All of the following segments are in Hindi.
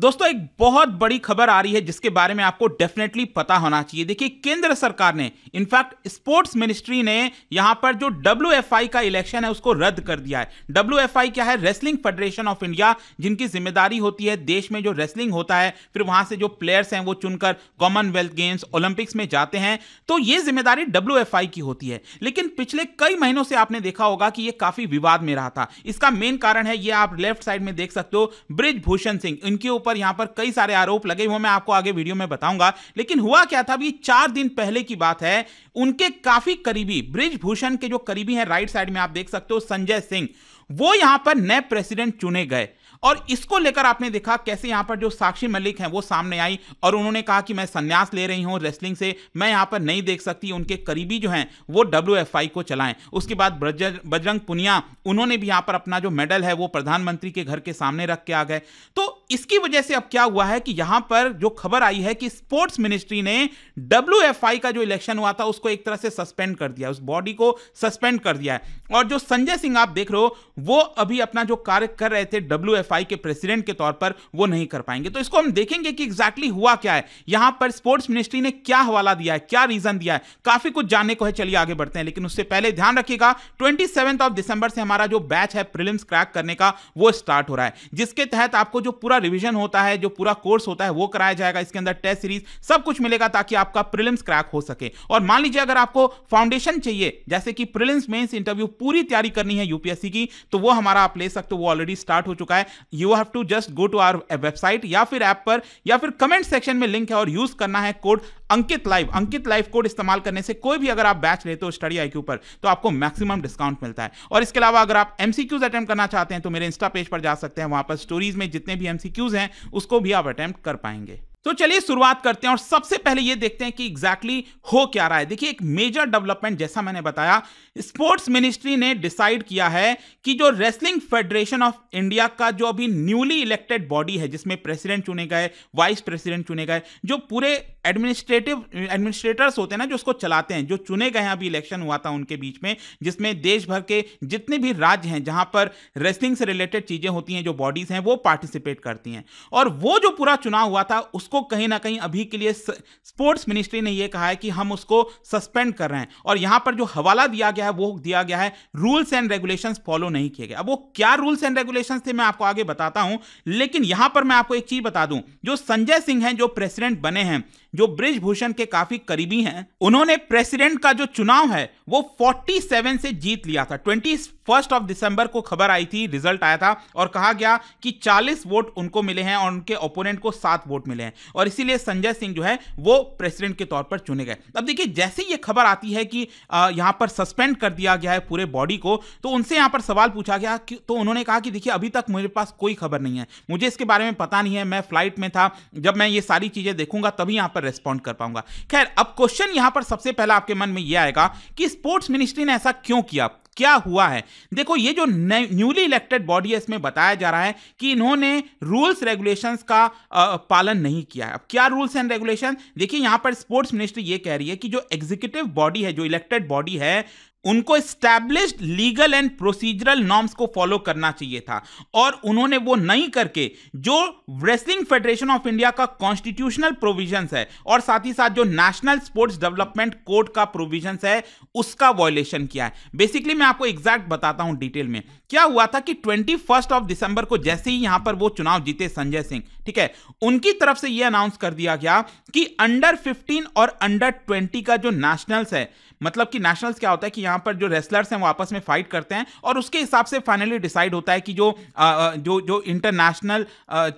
दोस्तों एक बहुत बड़ी खबर आ रही है जिसके बारे में आपको डेफिनेटली पता होना चाहिए देखिए केंद्र सरकार ने इनफैक्ट स्पोर्ट्स मिनिस्ट्री ने यहां पर जो डब्ल्यू का इलेक्शन है उसको रद्द कर दिया है डब्ल्यू क्या है रेसलिंग फेडरेशन ऑफ इंडिया जिनकी जिम्मेदारी होती है देश में जो रेसलिंग होता है फिर वहां से जो प्लेयर्स हैं वो चुनकर कॉमनवेल्थ गेम्स ओलंपिक्स में जाते हैं तो ये जिम्मेदारी डब्ल्यू की होती है लेकिन पिछले कई महीनों से आपने देखा होगा कि ये काफी विवाद में रहा था इसका मेन कारण है ये आप लेफ्ट साइड में देख सकते हो ब्रिज भूषण सिंह इनके ऊपर ऊपर यहां पर कई सारे आरोप लगे हुए मैं आपको आगे वीडियो में बताऊंगा लेकिन हुआ क्या था अभी चार दिन पहले की बात है उनके काफी करीबी ब्रिजभूषण के जो करीबी हैं राइट साइड में आप देख सकते हो संजय सिंह वो यहां पर नए प्रेसिडेंट चुने गए और इसको लेकर आपने देखा कैसे यहां पर जो साक्षी मलिक हैं वो सामने आई और उन्होंने कहा कि मैं संन्यास ले रही हूं रेसलिंग से मैं यहां पर नहीं देख सकती उनके करीबी जो हैं वो डब्ल्यू को चलाएं उसके बाद बजरंग पुनिया उन्होंने भी यहां पर अपना जो मेडल है वो प्रधानमंत्री के घर के सामने रख के आ गए तो इसकी वजह से अब क्या हुआ है कि यहां पर जो खबर आई है कि स्पोर्ट्स मिनिस्ट्री ने डब्ल्यू का जो इलेक्शन हुआ था उसको एक तरह से सस्पेंड कर दिया उस बॉडी को सस्पेंड कर दिया है और जो संजय सिंह आप देख रहे हो वो अभी अपना जो कार्य कर रहे थे डब्ल्यू के प्रेसिडेंट के तौर पर वो नहीं कर पाएंगे तो इसको हम देखेंगे कि एग्जैक्टली exactly हुआ क्या है यहां पर स्पोर्ट्स मिनिस्ट्री ने क्या हवाला दिया है क्या रीजन दिया है काफी कुछ जानने को है चलिए आगे बढ़ते हैं लेकिन उससे पहले ध्यान रखिएगा ट्वेंटी ऑफ दिसंबर से हमारा जो बैच है प्रिलिम्स क्रैक करने का वो स्टार्ट हो रहा है जिसके तहत आपको जो पूरा रिविजन होता है जो पूरा कोर्स होता है वो कराया जाएगा इसके अंदर टेस्ट सीरीज सब कुछ मिलेगा ताकि आपका प्रिलिम्स क्रैक हो सके और मान लीजिए अगर आपको फाउंडेशन चाहिए जैसे कि प्रिलिम्स मेन्स इंटरव्यू पूरी तैयारी करनी है यूपीएससी की तो वो हमारा आप ले सकते हो वो ऑलरेडी स्टार्ट हो चुका है you have to just go to our website या फिर ऐप पर या फिर कमेंट सेक्शन में लिंक है और यूज करना है code Ankit live Ankit live code इस्तेमाल करने से कोई भी अगर आप बैच लेते हो स्टडी आई पर तो आपको मैक्सिमम डिस्काउंट मिलता है और इसके अलावा अगर आप एमसीक्यूज अटेम्प्ट करना चाहते हैं तो मेरे इंस्टा पेज पर जा सकते हैं वहां पर स्टोरीज में जितने भी एमसीक्यूज हैं उसको भी आप अटेम्प्ट कर पाएंगे तो चलिए शुरुआत करते हैं और सबसे पहले ये देखते हैं कि एग्जैक्टली exactly हो क्या रहा है देखिए एक मेजर डेवलपमेंट जैसा मैंने बताया स्पोर्ट्स मिनिस्ट्री ने डिसाइड किया है कि जो रेसलिंग फेडरेशन ऑफ इंडिया का जो अभी न्यूली इलेक्टेड बॉडी है जिसमें प्रेसिडेंट चुने गए वाइस प्रेसिडेंट चुने गए जो पूरे एडमिनिस्ट्रेटिव एडमिनिस्ट्रेटर्स होते हैं ना जो उसको चलाते हैं जो चुने गए हैं अभी इलेक्शन हुआ था उनके बीच में जिसमें देश भर के जितने भी राज्य हैं जहां पर रेसलिंग से रिलेटेड चीजें होती हैं जो बॉडीज हैं वो पार्टिसिपेट करती हैं और वो जो पूरा चुनाव हुआ था उसको उसको कहीं ना कहीं अभी के लिए स्पोर्ट्स मिनिस्ट्री ने यह कहा है कि हम उसको सस्पेंड कर रहे हैं और यहां पर जो हवाला दिया गया है वो दिया गया है रूल्स एंड रेगुलेशन फॉलो नहीं किए गए अब वो क्या रूल्स एंड रेगुलेशन थे मैं आपको आगे बताता हूं लेकिन यहां पर मैं आपको एक चीज बता दूं जो संजय सिंह हैं जो प्रेसिडेंट बने हैं जो ब्रिजभूषण के काफी करीबी हैं उन्होंने प्रेसिडेंट का जो चुनाव है वो 47 से जीत लिया था ट्वेंटी फर्स्ट ऑफ दिसंबर को खबर आई थी रिजल्ट आया था और कहा गया कि 40 वोट उनको मिले हैं और उनके ओपोनेंट को सात वोट मिले हैं और इसीलिए संजय सिंह जो है वो प्रेसिडेंट के तौर पर चुने गए अब देखिए जैसे ये खबर आती है कि यहाँ पर सस्पेंड कर दिया गया है पूरे बॉडी को तो उनसे यहाँ पर सवाल पूछा गया कि तो उन्होंने कहा कि देखिए अभी तक मेरे पास कोई खबर नहीं है मुझे इसके बारे में पता नहीं है मैं फ्लाइट में था जब मैं ये सारी चीज़ें देखूंगा तभी यहाँ पर पर रेस्पॉन्ड कर पाऊंगा खैर अब क्वेश्चन यहां पर सबसे पहला आपके मन में यह आएगा कि स्पोर्ट्स मिनिस्ट्री ने ऐसा क्यों किया क्या हुआ है देखो ये जो न्यूली इलेक्टेड बॉडी है इसमें बताया जा रहा है कि इन्होंने रूल्स रेगुलेशंस का आ, पालन नहीं किया है अब क्या रूल्स एंड रेगुलेशन देखिए यहां पर स्पोर्ट्स मिनिस्ट्री ये कह रही है कि जो एग्जीक्यूटिव बॉडी है जो इलेक्टेड बॉडी है उनको establish legal and procedural norms को फॉलो करना चाहिए था और उन्होंने वो नहीं करके जो रेसलिंग फेडरेशन ऑफ इंडिया का कॉन्स्टिट्यूशनल प्रोविजंस है और साथ ही साथ जो नेशनल स्पोर्ट्स डेवलपमेंट कोर्ट का प्रोविजंस है उसका वॉयलेशन किया है बेसिकली मैं आपको एग्जैक्ट बताता हूं डिटेल में क्या हुआ था कि ट्वेंटी ऑफ दिसंबर को जैसे ही यहां पर वो चुनाव जीते संजय सिंह ठीक है उनकी तरफ से यह अनाउंस कर दिया गया कि अंडर फिफ्टीन और अंडर ट्वेंटी का जो नेशनल्स है मतलब कि नेशनल्स क्या होता है कि यहां यहाँ पर जो रेसलर्स हैं वो आपस में फाइट करते हैं और उसके हिसाब से फाइनली डिसाइड होता है कि जो आ, जो जो इंटरनेशनल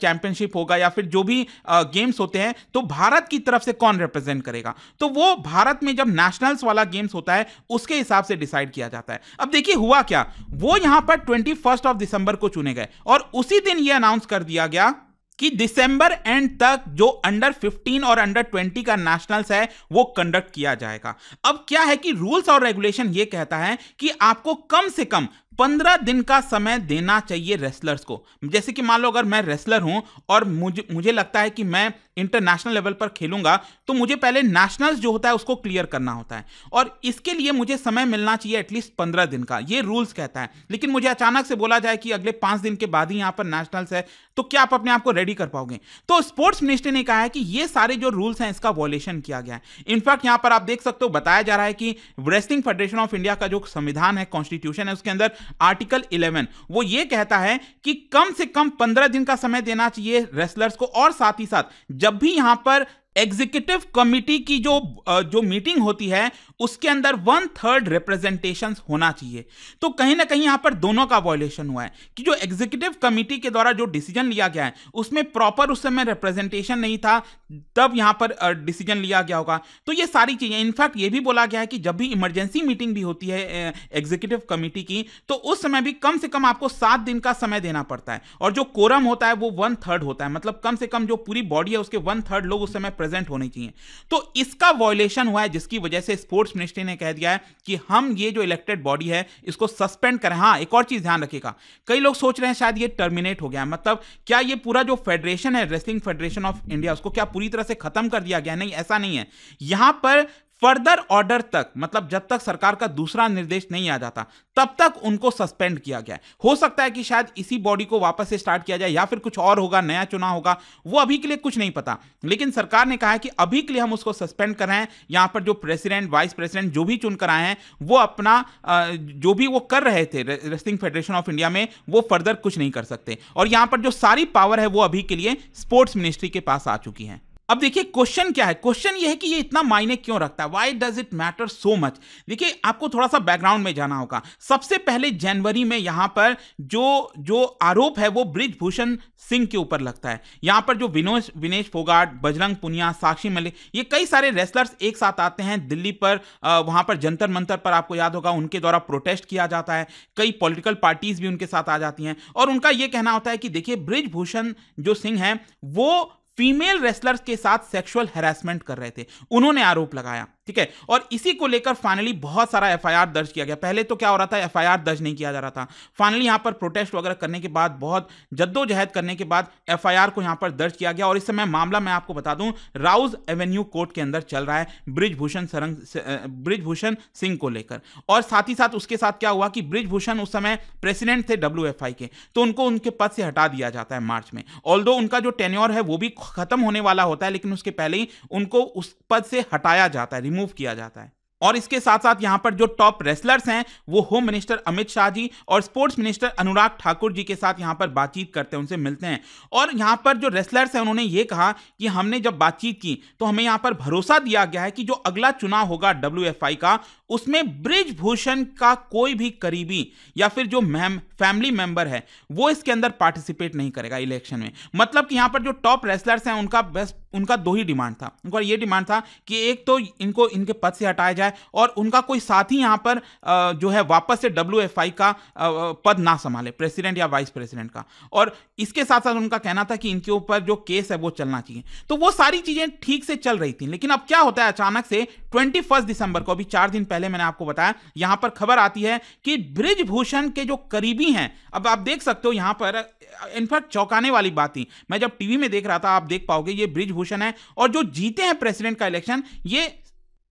चैंपियनशिप होगा या फिर जो भी आ, गेम्स होते हैं तो भारत की तरफ से कौन रिप्रेजेंट करेगा तो वो भारत में जब नेशनल्स वाला गेम्स होता है उसके हिसाब से डिसाइड किया जाता है अब देखिए हुआ क्या वो यहाँ पर ट्वेंटी ऑफ दिसंबर को चुने गए और उसी दिन ये अनाउंस कर दिया गया कि दिसंबर एंड तक जो अंडर 15 और अंडर 20 का नेशनल्स है वो कंडक्ट किया जाएगा अब क्या है कि रूल्स और रेगुलेशन ये कहता है कि आपको कम से कम पंद्रह दिन का समय देना चाहिए रेसलर्स को जैसे कि मान लो अगर मैं रेसलर हूं और मुझे मुझे लगता है कि मैं इंटरनेशनल लेवल पर खेलूंगा तो मुझे पहले नेशनल्स जो होता है उसको क्लियर करना होता है और इसके लिए मुझे समय मिलना चाहिए एटलीस्ट पंद्रह दिन का ये रूल्स कहता है लेकिन मुझे अचानक से बोला जाए कि अगले पांच दिन के बाद ही यहां पर नेशनल्स है तो क्या आप अपने आप को रेडी कर पाओगे तो स्पोर्ट्स मिनिस्ट्री ने कहा है कि ये सारे जो रूल्स हैं इसका वॉलेशन किया गया है इनफैक्ट यहां पर आप देख सकते हो बताया जा रहा है कि रेस्लिंग फेडरेशन ऑफ इंडिया का जो संविधान है कॉन्स्टिट्यूशन है उसके अंदर आर्टिकल 11 वो ये कहता है कि कम से कम 15 दिन का समय देना चाहिए रेसलर्स को और साथ ही साथ जब भी यहां पर एग्जीक्यूटिव कमिटी की जो जो मीटिंग होती है उसके अंदर वन थर्ड रिप्रेजेंटेशन होना चाहिए तो कहीं ना कहीं यहां पर दोनों का वॉयलेशन हुआ है कि जो एग्जीक्यूटिव कमिटी के द्वारा जो डिसीजन लिया गया है उसमें प्रॉपर उस समय रिप्रेजेंटेशन नहीं था तब यहां पर डिसीजन लिया गया होगा तो ये सारी चीज़ें इनफैक्ट ये भी बोला गया है कि जब भी इमरजेंसी मीटिंग भी होती है एग्जीक्यूटिव कमिटी की तो उस समय भी कम से कम आपको सात दिन का समय देना पड़ता है और जो कोरम होता है वो वन थर्ड होता है मतलब कम से कम जो पूरी बॉडी है उसके वन थर्ड लोग उस समय प्रेजेंट होनी चाहिए तो इसका वॉयलेशन हुआ है जिसकी वजह से स्पोर्ट्स मिनिस्ट्री ने कह दिया है कि हम ये जो इलेक्टेड बॉडी है इसको सस्पेंड करें हाँ एक और चीज ध्यान रखिएगा कई लोग सोच रहे हैं शायद ये टर्मिनेट हो गया मतलब क्या ये पूरा जो फेडरेशन है रेसलिंग फेडरेशन ऑफ इंडिया उसको क्या पूरी तरह से खत्म कर दिया गया नहीं ऐसा नहीं है यहां पर फर्दर ऑर्डर तक मतलब जब तक सरकार का दूसरा निर्देश नहीं आ जाता तब तक उनको सस्पेंड किया गया हो सकता है कि शायद इसी बॉडी को वापस से स्टार्ट किया जाए या फिर कुछ और होगा नया चुनाव होगा वो अभी के लिए कुछ नहीं पता लेकिन सरकार ने कहा है कि अभी के लिए हम उसको सस्पेंड कर रहे हैं यहां पर जो प्रेसिडेंट वाइस प्रेसिडेंट जो भी चुनकर आए हैं वो अपना जो भी वो कर रहे थे रेस्लिंग फेडरेशन ऑफ इंडिया में वो फर्दर कुछ नहीं कर सकते और यहां पर जो सारी पावर है वो अभी के लिए स्पोर्ट्स मिनिस्ट्री के पास आ चुकी है अब देखिए क्वेश्चन क्या है क्वेश्चन ये है कि ये इतना मायने क्यों रखता है why does it matter so much देखिए आपको थोड़ा सा बैकग्राउंड में जाना होगा सबसे पहले जनवरी में यहाँ पर जो जो आरोप है वो ब्रिजभूषण सिंह के ऊपर लगता है यहाँ पर जो विनोद विनेश फोगाट बजरंग पुनिया साक्षी मलिक ये कई सारे रेसलर्स एक साथ आते हैं दिल्ली पर वहाँ पर जंतर मंतर पर आपको याद होगा उनके द्वारा प्रोटेस्ट किया जाता है कई पोलिटिकल पार्टीज भी उनके साथ आ जाती हैं और उनका ये कहना होता है कि देखिए ब्रिजभूषण जो सिंह हैं वो फीमेल रेसलर्स के साथ सेक्सुअल हेरासमेंट कर रहे थे उन्होंने आरोप लगाया ठीक है और इसी को लेकर फाइनली बहुत सारा एफआईआर दर्ज किया गया पहले तो क्या हो रहा था एफआईआर दर्ज नहीं किया जा रहा था फाइनली यहां पर प्रोटेस्ट वगैरह करने के बाद बहुत जद्दोजहद करने के बाद एफआईआर को यहां पर दर्ज किया गया और इस समय मामला मैं आपको बता दूं राउज एवेन्यू कोर्ट के अंदर चल रहा है ब्रिजभूषण सरंग ब्रिजभूषण सिंह को लेकर और साथ ही साथ उसके साथ क्या हुआ कि ब्रिजभूषण उस समय प्रेसिडेंट थे डब्ल्यू के तो उनको उनके पद से हटा दिया जाता है मार्च में ऑल उनका जो टेन्योर है वो भी खत्म होने वाला होता है लेकिन उसके पहले ही उनको उस पद से हटाया जाता है रिमूव किया जाता है और इसके साथ साथ यहाँ पर जो टॉप रेसलर्स हैं वो होम मिनिस्टर अमित शाह जी और स्पोर्ट्स मिनिस्टर अनुराग ठाकुर जी के साथ यहाँ पर बातचीत करते हैं उनसे मिलते हैं और यहाँ पर जो रेसलर्स हैं उन्होंने ये कहा कि हमने जब बातचीत की तो हमें यहाँ पर भरोसा दिया गया है कि जो अगला चुनाव होगा डब्ल्यू का उसमें ब्रिजभूषण का कोई भी करीबी या फिर जो मैम फैमिली मेंबर है वो इसके अंदर पार्टिसिपेट नहीं करेगा इलेक्शन में मतलब कि यहाँ पर जो टॉप रेसलर्स हैं उनका बेस्ट उनका दो ही डिमांड था उनका ये डिमांड था कि एक तो इनको इनके पद से हटाया जाए और उनका कोई साथी यहाँ पर जो है वापस से डब्ल्यू का पद ना संभाले प्रेसिडेंट या वाइस प्रेसिडेंट का और इसके साथ साथ उनका कहना था कि इनके ऊपर जो केस है वो चलना चाहिए तो वो सारी चीज़ें ठीक से चल रही थी लेकिन अब क्या होता है अचानक से ट्वेंटी दिसंबर को अभी चार दिन पहले पहले मैंने आपको बताया यहां पर खबर आती है कि ब्रिजभूषण के जो करीबी हैं अब आप देख सकते हो यहां पर इनफैक्ट चौंकाने वाली बात थी मैं जब टीवी में देख रहा था आप देख पाओगे ये ब्रिजभूषण है और जो जीते हैं प्रेसिडेंट का इलेक्शन ये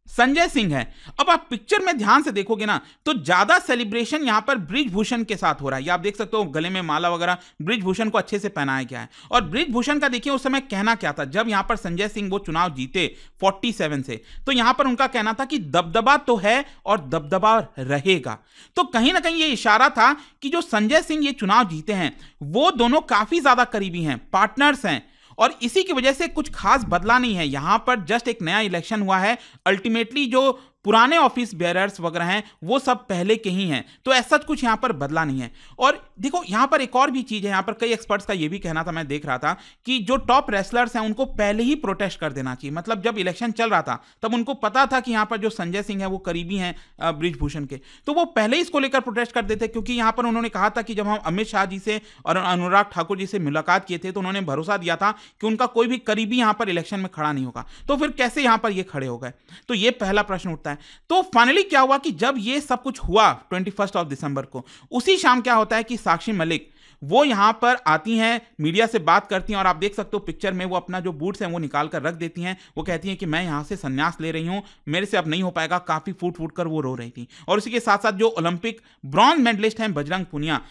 संजय सिंह है अब आप पिक्चर में ध्यान से देखोगे ना तो ज्यादा सेलिब्रेशन यहां पर ब्रिजभूषण के साथ हो रहा है आप देख सकते हो गले में माला वगैरह ब्रिजभूषण को अच्छे से पहनाया गया है और ब्रिजभूषण का देखिए उस समय कहना क्या था जब यहां पर संजय सिंह वो चुनाव जीते 47 से तो यहां पर उनका कहना था कि दबदबा तो है और दबदबा रहेगा तो कहीं ना कहीं ये इशारा था कि जो संजय सिंह ये चुनाव जीते हैं वो दोनों काफी ज्यादा करीबी हैं पार्टनर्स हैं और इसी की वजह से कुछ खास बदला नहीं है यहां पर जस्ट एक नया इलेक्शन हुआ है अल्टीमेटली जो पुराने ऑफिस बेयरर्स वगैरह हैं वो सब पहले के ही हैं तो ऐसा तो कुछ यहाँ पर बदला नहीं है और देखो यहाँ पर एक और भी चीज़ है यहाँ पर कई एक्सपर्ट्स का ये भी कहना था मैं देख रहा था कि जो टॉप रेसलर्स हैं उनको पहले ही प्रोटेस्ट कर देना चाहिए मतलब जब इलेक्शन चल रहा था तब उनको पता था कि यहाँ पर जो संजय सिंह है वो करीबी हैं ब्रिजभूषण के तो वो पहले ही इसको लेकर प्रोटेस्ट कर देते क्योंकि यहाँ पर उन्होंने कहा था कि जब हम अमित शाह जी से और अनुराग ठाकुर जी से मुलाकात किए थे तो उन्होंने भरोसा दिया था कि उनका कोई भी करीबी यहाँ पर इलेक्शन में खड़ा नहीं होगा तो फिर कैसे यहाँ पर ये खड़े हो गए तो ये पहला प्रश्न उठता होता है तो फाइनली क्या हुआ कि जब ये सब कुछ हुआ ट्वेंटी फर्स्ट ऑफ दिसंबर को उसी शाम क्या होता है कि साक्षी मलिक वो यहाँ पर आती हैं मीडिया से बात करती हैं और आप देख सकते हो पिक्चर में वो अपना जो बूट्स हैं वो निकाल कर रख देती हैं वो कहती हैं कि मैं यहाँ से संन्यास ले रही हूँ मेरे से अब नहीं हो पाएगा काफ़ी फूट फूट कर वो रो रही थी और उसी के साथ साथ जो ओलंपिक ब्रॉन्ज मेडलिस्ट हैं बजरंग पुनिया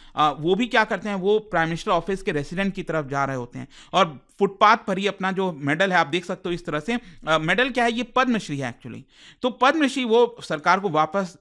वो भी क्या करते हैं वो प्राइम मिनिस्टर ऑफिस के रेसिडेंट की तरफ जा रहे होते हैं और फुटपाथ पर ही अपना जो मेडल है आप देख सकते हो इस तरह से मेडल क्या है ये पद्मश्री है एक्चुअली तो पद्मश्री वो सरकार को वापस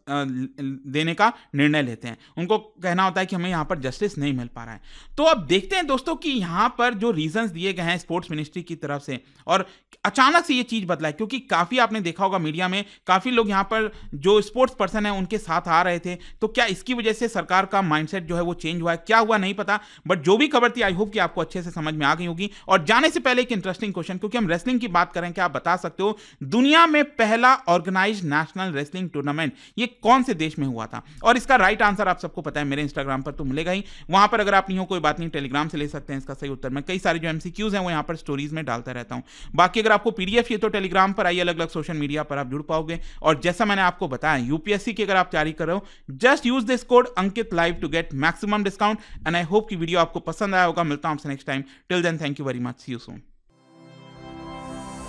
देने का निर्णय लेते हैं उनको कहना होता है कि हमें यहाँ पर जस्टिस नहीं मिल पा रहा है तो अब देखते हैं दोस्तों कि यहाँ पर जो रीजंस दिए गए हैं स्पोर्ट्स मिनिस्ट्री की तरफ से और अचानक से ये चीज़ बदला है क्योंकि काफ़ी आपने देखा होगा मीडिया में काफ़ी लोग यहाँ पर जो स्पोर्ट्स पर्सन है उनके साथ आ रहे थे तो क्या इसकी वजह से सरकार का माइंडसेट जो है वो चेंज हुआ है क्या हुआ नहीं पता बट जो भी खबर थी आई होप कि आपको अच्छे से समझ में आ गई होगी और जाने से पहले एक इंटरेस्टिंग क्वेश्चन क्योंकि हम रेसलिंग की बात करें क्या आप बता सकते हो दुनिया में पहला ऑर्गेनाइज नेशनल रेसलिंग टूर्नामेंट ये कौन से देश में हुआ था और इसका राइट आंसर आप सबको पता है मेरे इंस्टाग्राम पर तो मिलेगा ही वहां पर अगर आप नहीं हो कोई बात नहीं टेलीग्राम से ले सकते हैं इसका सही उत्तर मैं कई सारे जो एमसीक्यूज हैं वो यहाँ पर स्टोरीज में डालता रहता हूं बाकी अगर आपको पीडीएफ ये तो टेलीग्राम पर आइए अलग अलग सोशल मीडिया पर आप जुड़ पाओगे और जैसा मैंने आपको बताया यूपीएससी की अगर आप तैयारी कर रहे हो just use this code Ankit live to get maximum discount and I hope की वीडियो आपको पसंद आया होगा मिलता हूं आपसे next time till then thank you very much much. See you soon.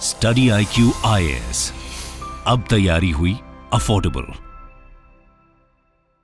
Study I Q I S अब तैयारी हुई अफोर्डेबल